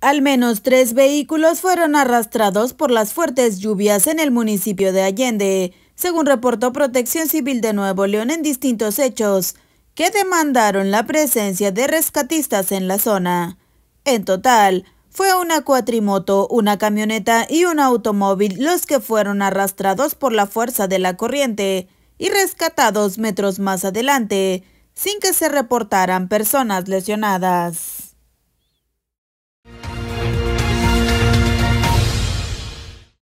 Al menos tres vehículos fueron arrastrados por las fuertes lluvias en el municipio de Allende, según reportó Protección Civil de Nuevo León en distintos hechos, que demandaron la presencia de rescatistas en la zona. En total, fue una cuatrimoto, una camioneta y un automóvil los que fueron arrastrados por la fuerza de la corriente y rescatados metros más adelante, sin que se reportaran personas lesionadas.